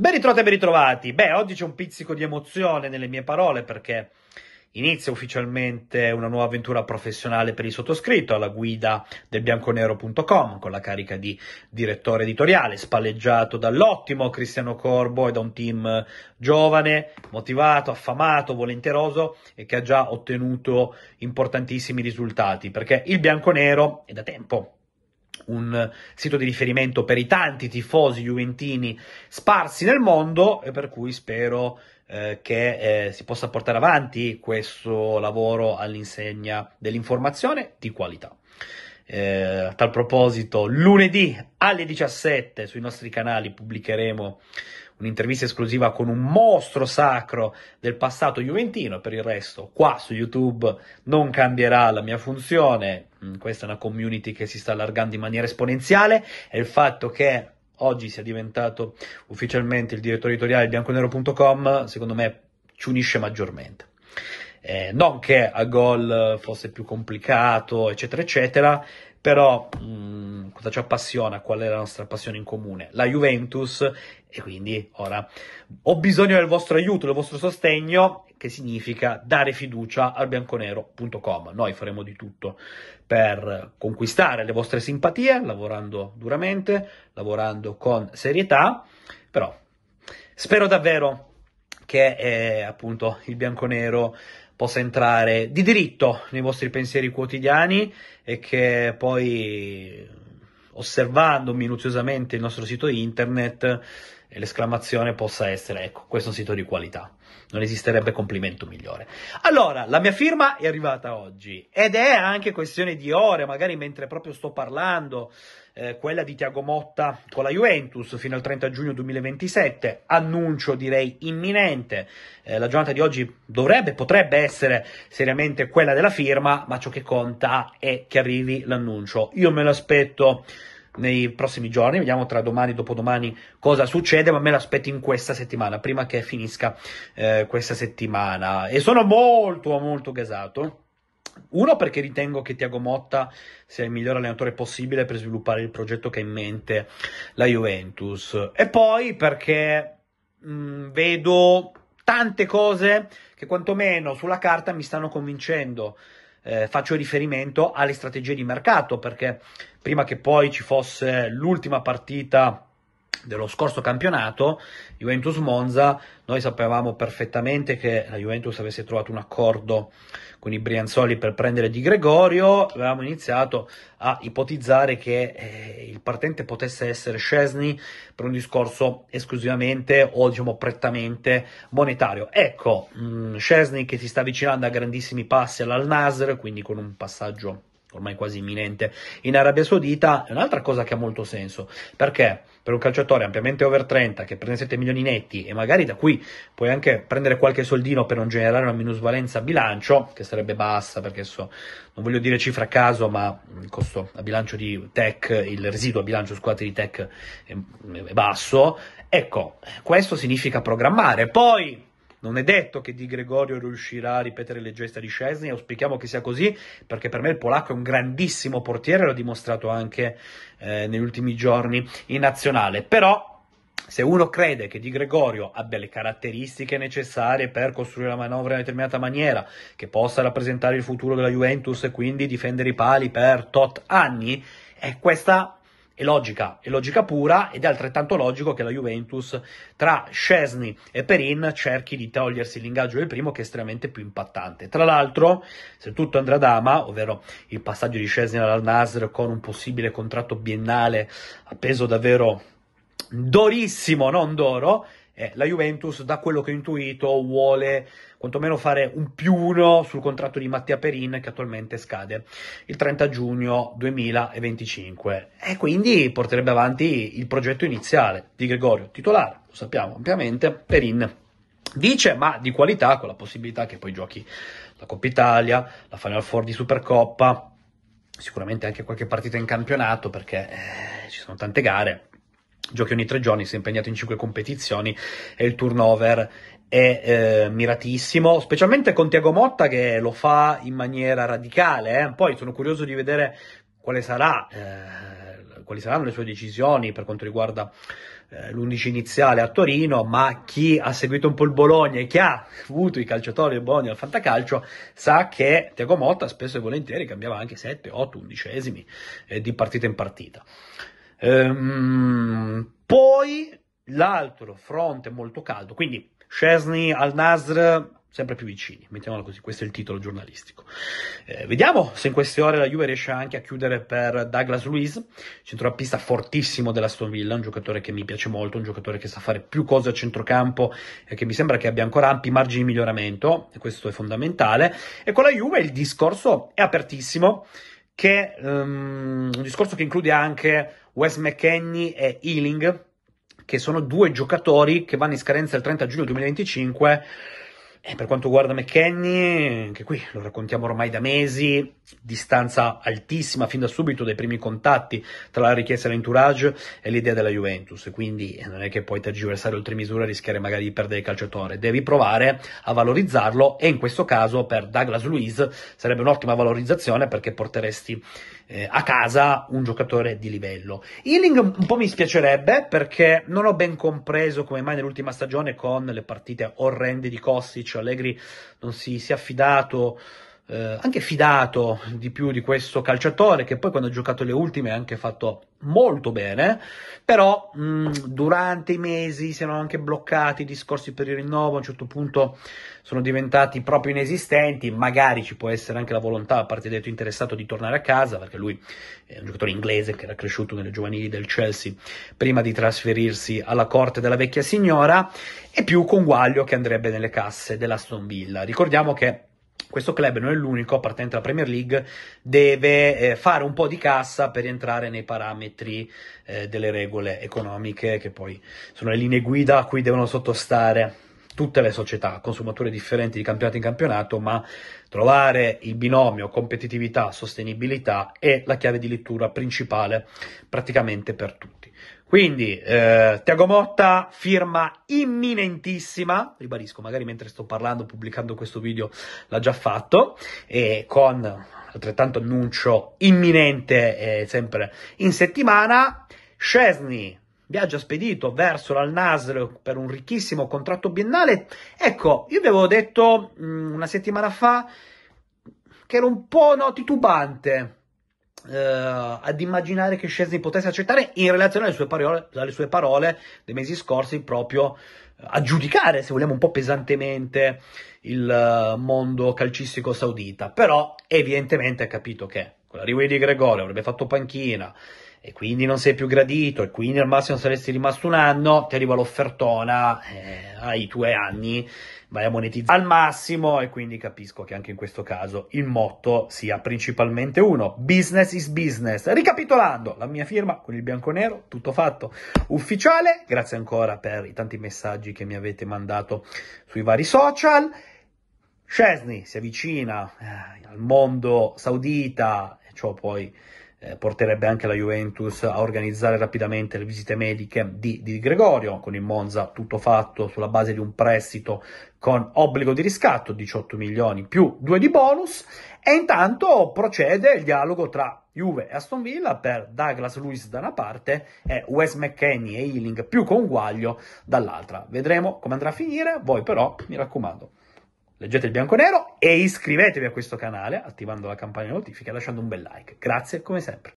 Ben ritrovati e ben ritrovati. Beh, oggi c'è un pizzico di emozione nelle mie parole perché inizia ufficialmente una nuova avventura professionale per il sottoscritto alla guida del bianconero.com con la carica di direttore editoriale, spalleggiato dall'ottimo Cristiano Corbo e da un team giovane, motivato, affamato, volenteroso e che ha già ottenuto importantissimi risultati perché il bianconero è da tempo un sito di riferimento per i tanti tifosi juventini sparsi nel mondo e per cui spero eh, che eh, si possa portare avanti questo lavoro all'insegna dell'informazione di qualità. Eh, a tal proposito, lunedì alle 17 sui nostri canali pubblicheremo un'intervista esclusiva con un mostro sacro del passato juventino. Per il resto, qua su YouTube non cambierà la mia funzione. Mm, questa è una community che si sta allargando in maniera esponenziale e il fatto che oggi sia diventato ufficialmente il direttore editoriale di bianconero.com, secondo me ci unisce maggiormente. Eh, non che a gol fosse più complicato, eccetera, eccetera, però mh, mm, cosa ci appassiona, qual è la nostra passione in comune? La Juventus e quindi ora ho bisogno del vostro aiuto, del vostro sostegno, che significa dare fiducia al bianconero.com. Noi faremo di tutto per conquistare le vostre simpatie, lavorando duramente, lavorando con serietà, però spero davvero che eh, appunto il bianconero possa entrare di diritto nei vostri pensieri quotidiani e che poi osservando minuziosamente il nostro sito internet e l'esclamazione possa essere, ecco, questo è un sito di qualità. Non esisterebbe complimento migliore. Allora, la mia firma è arrivata oggi ed è anche questione di ore, magari mentre proprio sto parlando, eh, quella di Tiago Motta con la Juventus fino al 30 giugno 2027, annuncio direi imminente. Eh, la giornata di oggi dovrebbe, potrebbe essere seriamente quella della firma, ma ciò che conta è che arrivi l'annuncio. Io me l'aspetto nei prossimi giorni, vediamo tra domani e dopodomani cosa succede, ma me l'aspetto in questa settimana, prima che finisca eh, questa settimana. E sono molto, molto gasato. Uno perché ritengo che Tiago Motta sia il miglior allenatore possibile per sviluppare il progetto che ha in mente la Juventus. E poi perché mh, mm, vedo tante cose che quantomeno sulla carta mi stanno convincendo eh, faccio riferimento alle strategie di mercato, perché prima che poi ci fosse l'ultima partita dello scorso campionato, Juventus Monza, noi sapevamo perfettamente che la Juventus avesse trovato un accordo con i Brianzoli per prendere Di Gregorio, avevamo iniziato a ipotizzare che eh, il partente potesse essere Scesni per un discorso esclusivamente o diciamo prettamente monetario. Ecco, mm, Scesni che si sta avvicinando a grandissimi passi all'Al-Nasr, quindi con un passaggio ormai quasi imminente in Arabia Saudita è un'altra cosa che ha molto senso perché per un calciatore ampiamente over 30 che prende 7 milioni netti e magari da qui puoi anche prendere qualche soldino per non generare una minusvalenza a bilancio che sarebbe bassa perché adesso non voglio dire cifra a caso ma il costo a bilancio di tech il residuo a bilancio squadre di tech è, è basso ecco questo significa programmare poi non è detto che Di Gregorio riuscirà a ripetere le gesta di Scesni, auspichiamo che sia così, perché per me il polacco è un grandissimo portiere, l'ho dimostrato anche eh, negli ultimi giorni in nazionale. Però se uno crede che Di Gregorio abbia le caratteristiche necessarie per costruire la manovra in una determinata maniera, che possa rappresentare il futuro della Juventus e quindi difendere i pali per tot anni, è questa è logica, è logica pura ed è altrettanto logico che la Juventus tra Scesni e Perin cerchi di togliersi l'ingaggio del primo che è estremamente più impattante. Tra l'altro, se tutto andrà a dama, ovvero il passaggio di Scesni all'Al Nasr con un possibile contratto biennale a peso davvero dorissimo, non d'oro, eh, la Juventus, da quello che ho intuito, vuole quantomeno fare un più uno sul contratto di Mattia Perin che attualmente scade il 30 giugno 2025 e quindi porterebbe avanti il progetto iniziale di Gregorio, titolare, lo sappiamo ampiamente, Perin dice ma di qualità con la possibilità che poi giochi la Coppa Italia, la Final Four di Supercoppa, sicuramente anche qualche partita in campionato perché eh, ci sono tante gare, giochi ogni tre giorni, si è impegnato in cinque competizioni e il turnover è eh, miratissimo, specialmente con Tiago Motta che lo fa in maniera radicale. Eh. Poi sono curioso di vedere quale sarà, eh, quali saranno le sue decisioni per quanto riguarda eh, l'11 iniziale a Torino, ma chi ha seguito un po' il Bologna e chi ha avuto i calciatori del Bologna al fantacalcio sa che Tiago Motta spesso e volentieri cambiava anche 7, 8, 11 di partita in partita. Ehm, poi l'altro fronte molto caldo, quindi Scesni al Nasr sempre più vicini, mettiamola così, questo è il titolo giornalistico. Eh, vediamo se in queste ore la Juve riesce anche a chiudere per Douglas Luiz, centrocampista fortissimo della Stone Villa, un giocatore che mi piace molto, un giocatore che sa fare più cose a centrocampo e che mi sembra che abbia ancora ampi margini di miglioramento, e questo è fondamentale. E con la Juve il discorso è apertissimo, che, um, un discorso che include anche Wes McKenney e Ealing, che sono due giocatori che vanno in scadenza il 30 giugno 2025 e eh, per quanto riguarda McKenny, anche qui lo raccontiamo ormai da mesi, distanza altissima fin da subito dai primi contatti tra la richiesta dell'entourage e l'idea della Juventus, quindi eh, non è che puoi tergiversare oltre misura e rischiare magari di perdere il calciatore, devi provare a valorizzarlo e in questo caso per Douglas Luiz sarebbe un'ottima valorizzazione perché porteresti eh, a casa un giocatore di livello. Ealing un po' mi spiacerebbe perché non ho ben compreso come mai nell'ultima stagione con le partite orrende di Kostic Allegri non si sia affidato eh, anche fidato di più di questo calciatore che poi quando ha giocato le ultime ha anche fatto molto bene, però mh, mm, durante i mesi si erano anche bloccati i discorsi per il rinnovo, a un certo punto sono diventati proprio inesistenti, magari ci può essere anche la volontà a parte detto interessato di tornare a casa, perché lui è un giocatore inglese che era cresciuto nelle giovanili del Chelsea prima di trasferirsi alla corte della vecchia signora, e più Conguaglio che andrebbe nelle casse della dell'Aston Villa. Ricordiamo che questo club non è l'unico appartenente alla Premier League, deve eh, fare un po' di cassa per entrare nei parametri eh, delle regole economiche, che poi sono le linee guida a cui devono sottostare tutte le società, consumatori differenti di campionato in campionato, ma trovare il binomio competitività, sostenibilità è la chiave di lettura principale praticamente per tutti. Quindi, eh, Tiago Motta, firma imminentissima, ribadisco, magari mentre sto parlando, pubblicando questo video, l'ha già fatto, e con altrettanto annuncio imminente, eh, sempre in settimana, Scesni, viaggio spedito verso l'Al Nasr per un ricchissimo contratto biennale. Ecco, io vi avevo detto mh, mm, una settimana fa che ero un po' no, titubante Uh, ad immaginare che Scesni potesse accettare in relazione alle sue, parole, alle sue parole dei mesi scorsi proprio eh, a giudicare, se vogliamo, un po' pesantemente il eh, mondo calcistico saudita. Però evidentemente ha capito che con l'arrivo di Gregorio avrebbe fatto panchina, e quindi non sei più gradito e quindi al massimo saresti rimasto un anno, ti arriva l'offertona, eh, hai tuoi anni, vai a monetizzare al massimo e quindi capisco che anche in questo caso il motto sia principalmente uno, business is business. Ricapitolando, la mia firma con il bianco nero, tutto fatto ufficiale, grazie ancora per i tanti messaggi che mi avete mandato sui vari social. Scesni si avvicina eh, al mondo saudita, e ciò poi eh, porterebbe anche la Juventus a organizzare rapidamente le visite mediche di, di Gregorio, con il Monza tutto fatto sulla base di un prestito con obbligo di riscatto, 18 milioni più 2 di bonus, e intanto procede il dialogo tra Juve e Aston Villa per Douglas Lewis da una parte e Wes McKenney e Ealing più conguaglio dall'altra. Vedremo come andrà a finire, voi però mi raccomando leggete il bianco e nero e iscrivetevi a questo canale attivando la campanella notifica e lasciando un bel like. Grazie come sempre.